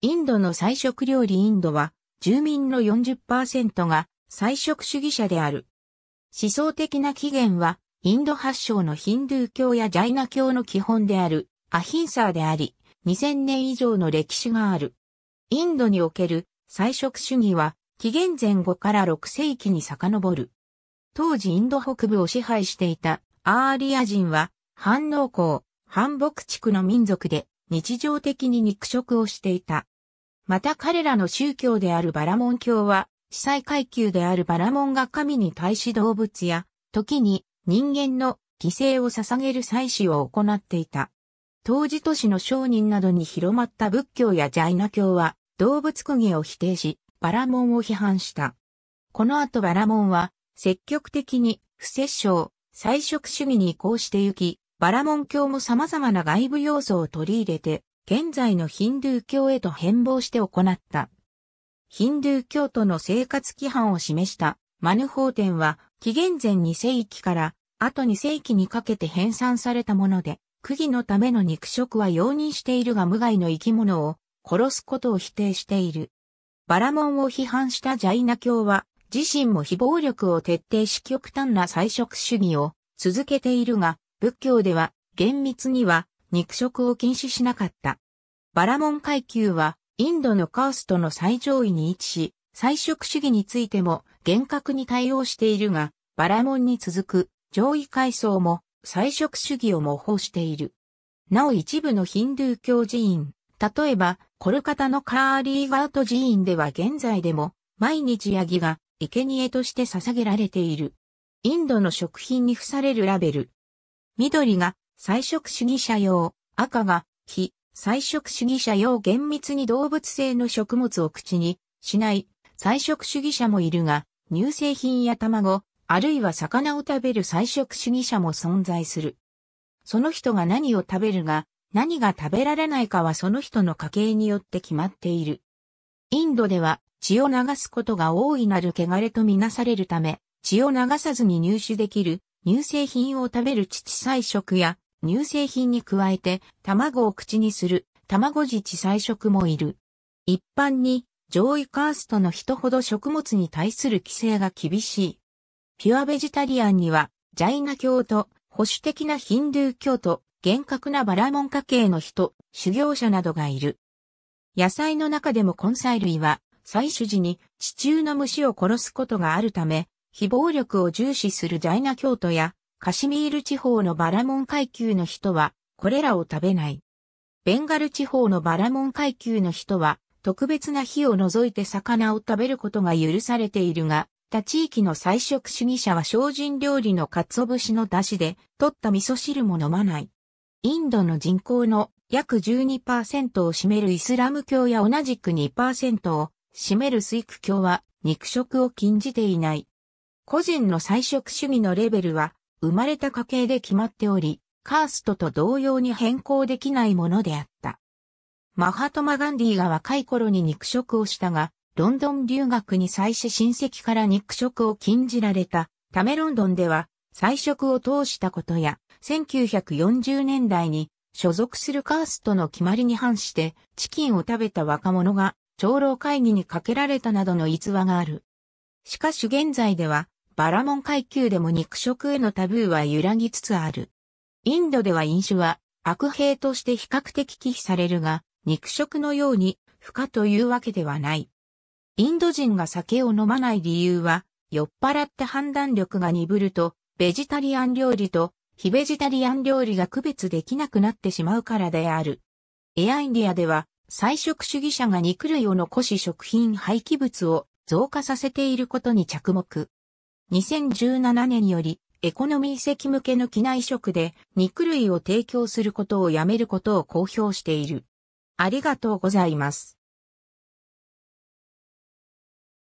インドの菜食料理インドは、住民の40%が菜食主義者である。思想的な起源は、インド発祥のヒンドゥー教やジャイナ教の基本である、アヒンサーであり、2000年以上の歴史がある。インドにおける菜食主義は、紀元前5から6世紀に遡る。当時インド北部を支配していたアーリア人は、反農耕、反牧地区の民族で、日常的に肉食をしていた。また彼らの宗教であるバラモン教は、司祭階級であるバラモンが神に対し動物や、時に人間の犠牲を捧げる祭祀を行っていた。当時都市の商人などに広まった仏教やジャイナ教は、動物釘を否定し、バラモンを批判した。この後バラモンは、積極的に不摂生、菜食主義に移行してゆき、バラモン教も様々な外部要素を取り入れて、現在のヒンドゥー教へと変貌して行った。ヒンドゥー教徒の生活規範を示したマヌ法典は紀元前2世紀からあと2世紀にかけて編纂されたもので、釘のための肉食は容認しているが無害の生き物を殺すことを否定している。バラモンを批判したジャイナ教は自身も非暴力を徹底し極端な菜食主義を続けているが、仏教では厳密には肉食を禁止しなかった。バラモン階級はインドのカーストの最上位に位置し、菜食主義についても厳格に対応しているが、バラモンに続く上位階層も菜食主義を模倣している。なお一部のヒンドゥー教寺院、例えばコルカタのカーリーガート寺院では現在でも毎日ヤギが生贄として捧げられている。インドの食品に付されるラベル。緑が菜食主義者用、赤が、非、菜食主義者用厳密に動物性の食物を口にしない菜食主義者もいるが、乳製品や卵、あるいは魚を食べる菜食主義者も存在する。その人が何を食べるが、何が食べられないかはその人の家系によって決まっている。インドでは血を流すことが大いなる汚れとみなされるため、血を流さずに入手できる乳製品を食べる父菜食や乳製品に加えて卵を口にする卵自治菜食もいる。一般に上位カーストの人ほど食物に対する規制が厳しい。ピュアベジタリアンにはジャイナ教徒、保守的なヒンドゥー教徒、厳格なバラモン家系の人、修行者などがいる。野菜の中でも根菜類は採取時に地中の虫を殺すことがあるため、非暴力を重視するジャイナ教徒やカシミール地方のバラモン階級の人は、これらを食べない。ベンガル地方のバラモン階級の人は、特別な日を除いて魚を食べることが許されているが、他地域の菜食主義者は精進料理の鰹節の出汁で、取った味噌汁も飲まない。インドの人口の約12%を占めるイスラム教や同じく2%を占めるスイク教は肉食を禁じていない。個人の菜食主義のレベルは生まれた家系で決まっており、カーストと同様に変更できないものであった。マハトマ・ガンディが若い頃に肉食をしたが、ロンドン留学に際し親戚から肉食を禁じられたためロンドンでは菜食を通したことや1940年代に所属するカーストの決まりに反してチキンを食べた若者が長老会議にかけられたなどの逸話がある。しかし現在ではバラモン階級でも肉食へのタブーは揺らぎつつある。インドでは飲酒は悪兵として比較的忌避されるが、肉食のように不可というわけではない。インド人が酒を飲まない理由は、酔っ払って判断力が鈍ると、ベジタリアン料理と非ベジタリアン料理が区別できなくなってしまうからである。エアインディアでは、菜食主義者が肉類を残し食品廃棄物を増加させていることに着目。2017年より、エコノミー席向けの機内食で肉類を提供することをやめることを公表している。ありがとうございます。